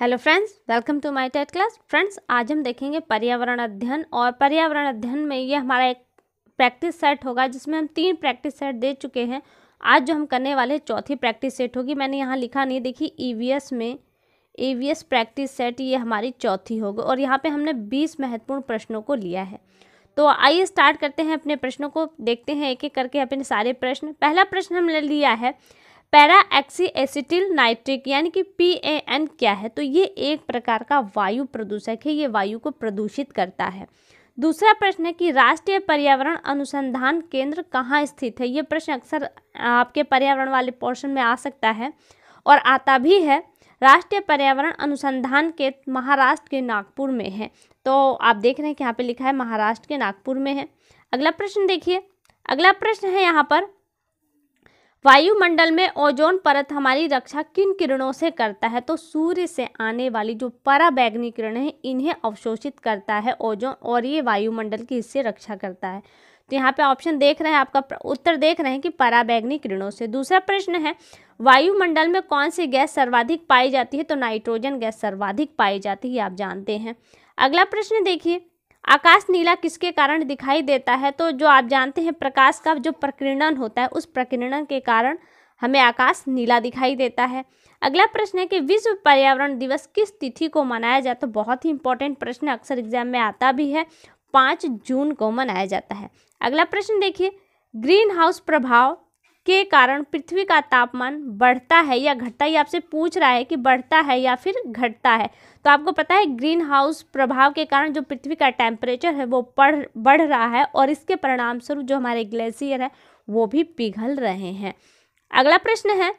hello friends welcome to my TET class friends आज हम देखेंगे पर्यावरण अध्ययन और पर्यावरण अध्ययन में ये हमारा एक प्रैक्टिस सेट होगा जिसमें हम तीन प्रैक्टिस सेट दे चुके हैं आज जो हम करने वाले चौथी प्रैक्टिस सेट होगी मैंने यहाँ लिखा नहीं देखी ईवीएस में ईवीएस प्रैक्टिस सेट ये हमारी चौथी होगी और यहाँ पर हमने बीस महत्वपूर्ण प्रश्नों को लिया है तो आइए स्टार्ट करते हैं अपने प्रश्नों को देखते हैं एक एक करके अपने सारे प्रश्न पहला प्रश्न हमने लिया है पैरा एक्सी एसिटिल नाइट्रिक यानी कि पी ए एन क्या है तो ये एक प्रकार का वायु प्रदूषक है ये वायु को प्रदूषित करता है दूसरा प्रश्न है कि राष्ट्रीय पर्यावरण अनुसंधान केंद्र कहाँ स्थित है ये प्रश्न अक्सर आपके पर्यावरण वाले पोर्शन में आ सकता है और आता भी है राष्ट्रीय पर्यावरण अनुसंधान केंद्र महाराष्ट्र के नागपुर में है तो आप देख रहे हैं कि यहाँ पे लिखा है महाराष्ट्र के नागपुर में है अगला प्रश्न देखिए अगला प्रश्न है यहाँ पर वायुमंडल में ओजोन परत हमारी रक्षा किन किरणों से करता है तो सूर्य से आने वाली जो पराबैगनी किरण है इन्हें अवशोषित करता है ओजोन और ये वायुमंडल की इससे रक्षा करता है तो यहाँ पे ऑप्शन देख रहे हैं आपका उत्तर देख रहे हैं कि पराबैगनी किरणों से दूसरा प्रश्न है वायुमंडल में कौन सी गैस सर्वाधिक पाई जाती है तो नाइट्रोजन गैस सर्वाधिक पाई जाती है आप जानते हैं अगला प्रश्न देखिए आकाश नीला किसके कारण दिखाई देता है तो जो आप जानते हैं प्रकाश का जो प्रकीर्णन होता है उस प्रकीर्णन के कारण हमें आकाश नीला दिखाई देता है अगला प्रश्न है कि विश्व पर्यावरण दिवस किस तिथि को मनाया जाता है तो बहुत ही इंपॉर्टेंट प्रश्न अक्सर एग्जाम में आता भी है पाँच जून को मनाया जाता है अगला प्रश्न देखिए ग्रीन हाउस प्रभाव के कारण पृथ्वी का तापमान बढ़ता है या घटता है या आपसे पूछ रहा है कि बढ़ता है या फिर घटता है तो आपको पता है ग्रीन हाउस प्रभाव के कारण जो पृथ्वी का टेम्परेचर है वो पढ़ बढ़ रहा है और इसके परिणामस्वरूप जो हमारे ग्लेशियर है वो भी पिघल रहे हैं अगला प्रश्न है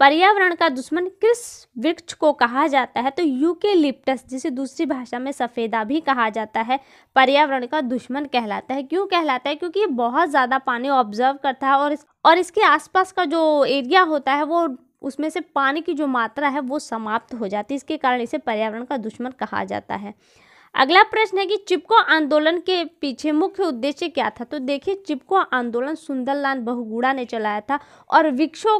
पर्यावरण का दुश्मन किस वृक्ष को कहा जाता है तो यूकेलिप्टस जिसे दूसरी भाषा में सफ़ेदा भी कहा जाता है पर्यावरण का दुश्मन कहलाता है क्यों कहलाता है क्योंकि ये बहुत ज़्यादा पानी ऑब्जर्व करता है और इस, और इसके आसपास का जो एरिया होता है वो उसमें से पानी की जो मात्रा है वो समाप्त हो जाती है इसके कारण इसे पर्यावरण का दुश्मन कहा जाता है अगला प्रश्न है कि चिपको आंदोलन के पीछे मुख्य उद्देश्य क्या था तो देखिए चिपको आंदोलन सुंदरलाल बहुगुड़ा ने चलाया था और वृक्षों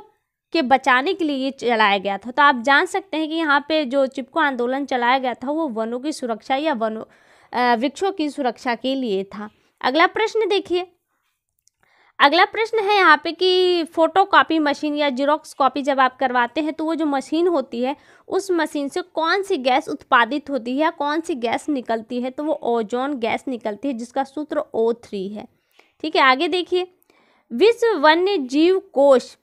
के बचाने के लिए ये चलाया गया था तो आप जान सकते हैं कि यहाँ पे जो चिपको आंदोलन चलाया गया था वो वनों की सुरक्षा या वनों वृक्षों की सुरक्षा के लिए था अगला प्रश्न देखिए अगला प्रश्न है यहाँ पे कि फ़ोटो कॉपी मशीन या जीरोक्स कॉपी जब आप करवाते हैं तो वो जो मशीन होती है उस मशीन से कौन सी गैस उत्पादित होती है या कौन सी गैस निकलती है तो वो ओजोन गैस निकलती है जिसका सूत्र ओ थ्री है ठीक है आगे देखिए विश्व वन्य जीव कोश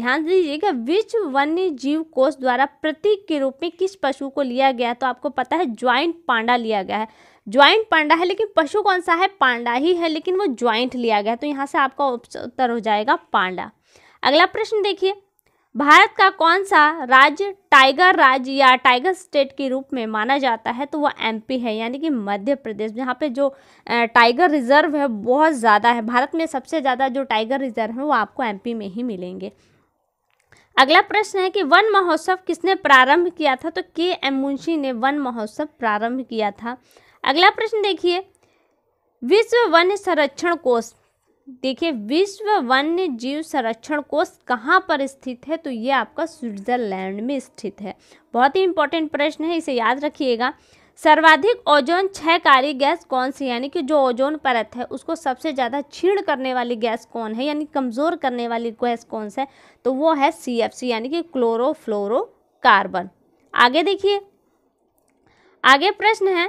ध्यान दीजिएगा विच वन्य जीव कोष द्वारा प्रतीक के रूप में किस पशु को लिया गया तो आपको पता है ज्वाइंट पांडा लिया गया है ज्वाइंट पांडा है लेकिन पशु कौन सा है पांडा ही है लेकिन वो ज्वाइंट लिया गया तो यहाँ से आपका उत्तर हो जाएगा पांडा अगला प्रश्न देखिए भारत का कौन सा राज्य टाइगर राज्य या टाइगर स्टेट के रूप में माना जाता है तो वो एमपी है यानी कि मध्य प्रदेश जहाँ पे जो टाइगर रिजर्व है बहुत ज़्यादा है भारत में सबसे ज़्यादा जो टाइगर रिजर्व है वो आपको एमपी में ही मिलेंगे अगला प्रश्न है कि वन महोत्सव किसने प्रारंभ किया था तो के एम मुंशी ने वन महोत्सव प्रारंभ किया था अगला प्रश्न देखिए विश्व वन्य संरक्षण कोष देखिए विश्व वन्य जीव संरक्षण कोष कहाँ पर स्थित है तो ये आपका स्विट्जरलैंड में स्थित है बहुत ही इंपॉर्टेंट प्रश्न है इसे याद रखिएगा सर्वाधिक ओजोन क्षयकारी गैस कौन सी यानी कि जो ओजोन परत है उसको सबसे ज़्यादा छीण करने वाली गैस कौन है यानी कमज़ोर करने वाली गैस कौन सा है तो वो है सी एफ सी यानी कि फ्लोरो कार्बन आगे देखिए आगे प्रश्न है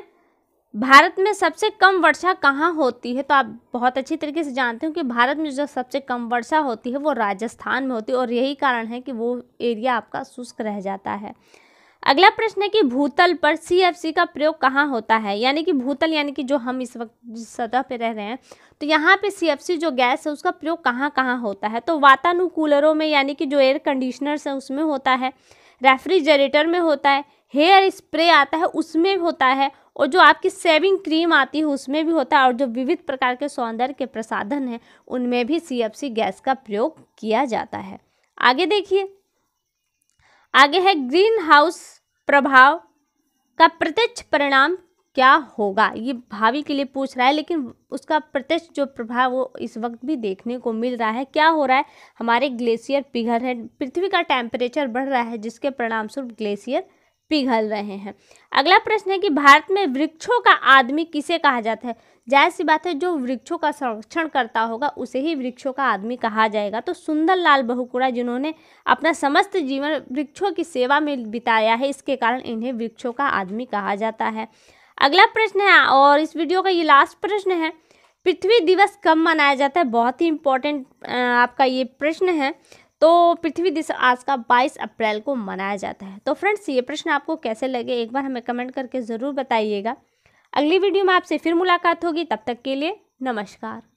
भारत में सबसे कम वर्षा कहाँ होती है तो आप बहुत अच्छी तरीके से जानते हो कि भारत में जो सबसे कम वर्षा होती है वो राजस्थान में होती है और यही कारण है कि वो एरिया आपका शुष्क रह जाता है अगला प्रश्न है कि भूतल पर सी का प्रयोग कहाँ होता है यानी कि भूतल यानी कि जो हम इस वक्त जिस सतह पर रह रहे हैं तो यहाँ पे सी जो गैस है उसका प्रयोग कहाँ कहाँ होता है तो वातानुकूलरों में यानी कि जो एयर कंडीशनर्स हैं उसमें होता है रेफ्रिजरेटर में होता है हेयर स्प्रे आता है उसमें होता है और जो आपकी सेविंग क्रीम आती है उसमें भी होता है और जो विविध प्रकार के सौंदर्य के प्रसाधन हैं उनमें भी सी गैस का प्रयोग किया जाता है आगे देखिए आगे है ग्रीन हाउस प्रभाव का प्रत्यक्ष परिणाम क्या होगा ये भावी के लिए पूछ रहा है लेकिन उसका प्रत्यक्ष जो प्रभाव वो इस वक्त भी देखने को मिल रहा है क्या हो रहा है हमारे ग्लेशियर पिघल है पृथ्वी का टेम्परेचर बढ़ रहा है जिसके परिणामस्वरूप ग्लेशियर पिघल रहे हैं अगला प्रश्न है कि भारत में वृक्षों का आदमी किसे कहा जाता है जाहिर सी बात है जो वृक्षों का संरक्षण करता होगा उसे ही वृक्षों का आदमी कहा जाएगा तो सुंदर लाल बहुकुड़ा जिन्होंने अपना समस्त जीवन वृक्षों की सेवा में बिताया है इसके कारण इन्हें वृक्षों का आदमी कहा जाता है अगला प्रश्न है और इस वीडियो का ये लास्ट प्रश्न है पृथ्वी दिवस कब मनाया जाता है बहुत ही इम्पोर्टेंट आपका ये प्रश्न है तो पृथ्वी दिवस आज का 22 अप्रैल को मनाया जाता है तो फ्रेंड्स ये प्रश्न आपको कैसे लगे एक बार हमें कमेंट करके ज़रूर बताइएगा अगली वीडियो में आपसे फिर मुलाकात होगी तब तक के लिए नमस्कार